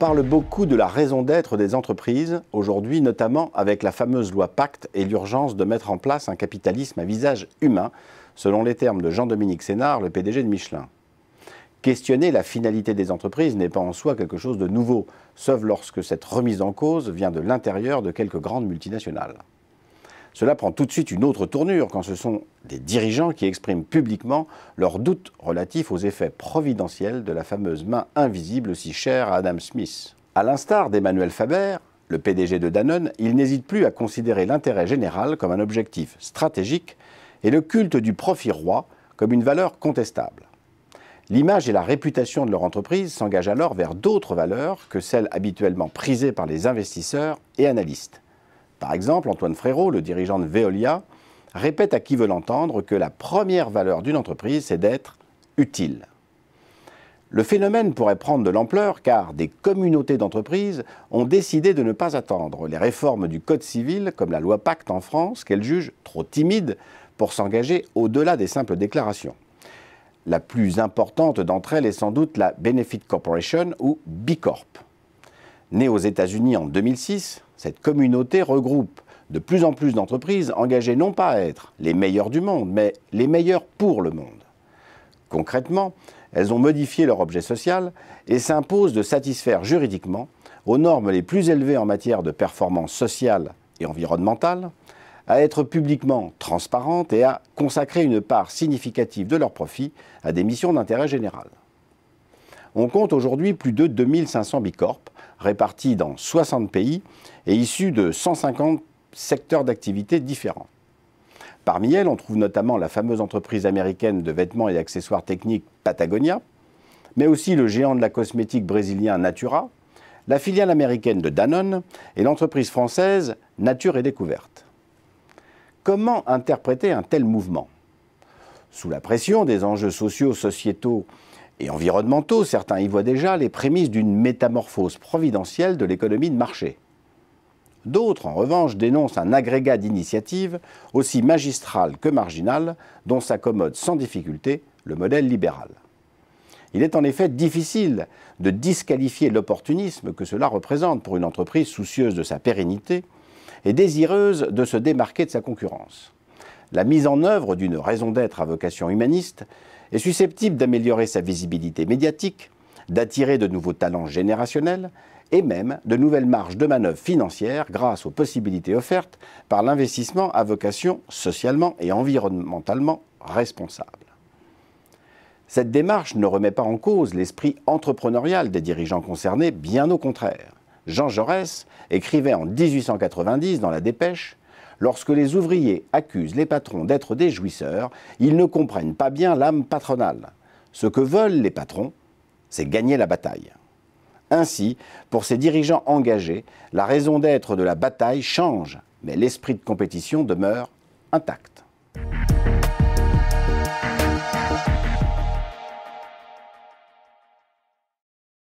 On parle beaucoup de la raison d'être des entreprises, aujourd'hui notamment avec la fameuse loi Pacte et l'urgence de mettre en place un capitalisme à visage humain, selon les termes de Jean-Dominique Sénard, le PDG de Michelin. Questionner la finalité des entreprises n'est pas en soi quelque chose de nouveau, sauf lorsque cette remise en cause vient de l'intérieur de quelques grandes multinationales. Cela prend tout de suite une autre tournure quand ce sont des dirigeants qui expriment publiquement leurs doutes relatifs aux effets providentiels de la fameuse main invisible si chère à Adam Smith. À l'instar d'Emmanuel Faber, le PDG de Danone, il n'hésite plus à considérer l'intérêt général comme un objectif stratégique et le culte du profit roi comme une valeur contestable. L'image et la réputation de leur entreprise s'engagent alors vers d'autres valeurs que celles habituellement prisées par les investisseurs et analystes. Par exemple, Antoine Frérot, le dirigeant de Veolia, répète à qui veut l'entendre que la première valeur d'une entreprise, c'est d'être utile. Le phénomène pourrait prendre de l'ampleur car des communautés d'entreprises ont décidé de ne pas attendre les réformes du Code civil, comme la loi Pacte en France, qu'elles jugent trop timide pour s'engager au-delà des simples déclarations. La plus importante d'entre elles est sans doute la Benefit Corporation ou B Corp. Née aux États-Unis en 2006, cette communauté regroupe de plus en plus d'entreprises engagées non pas à être les meilleures du monde, mais les meilleures pour le monde. Concrètement, elles ont modifié leur objet social et s'imposent de satisfaire juridiquement aux normes les plus élevées en matière de performance sociale et environnementale, à être publiquement transparentes et à consacrer une part significative de leurs profits à des missions d'intérêt général. On compte aujourd'hui plus de 2500 bicorps répartis dans 60 pays et issus de 150 secteurs d'activité différents. Parmi elles, on trouve notamment la fameuse entreprise américaine de vêtements et accessoires techniques Patagonia, mais aussi le géant de la cosmétique brésilien Natura, la filiale américaine de Danone et l'entreprise française Nature et Découverte. Comment interpréter un tel mouvement Sous la pression des enjeux sociaux, sociétaux et environnementaux, certains y voient déjà les prémices d'une métamorphose providentielle de l'économie de marché. D'autres, en revanche, dénoncent un agrégat d'initiatives, aussi magistrales que marginales, dont s'accommode sans difficulté le modèle libéral. Il est en effet difficile de disqualifier l'opportunisme que cela représente pour une entreprise soucieuse de sa pérennité et désireuse de se démarquer de sa concurrence. La mise en œuvre d'une raison d'être à vocation humaniste est susceptible d'améliorer sa visibilité médiatique, d'attirer de nouveaux talents générationnels et même de nouvelles marges de manœuvre financières grâce aux possibilités offertes par l'investissement à vocation socialement et environnementalement responsable. Cette démarche ne remet pas en cause l'esprit entrepreneurial des dirigeants concernés, bien au contraire. Jean Jaurès écrivait en 1890 dans La Dépêche Lorsque les ouvriers accusent les patrons d'être des jouisseurs, ils ne comprennent pas bien l'âme patronale. Ce que veulent les patrons, c'est gagner la bataille. Ainsi, pour ces dirigeants engagés, la raison d'être de la bataille change, mais l'esprit de compétition demeure intact.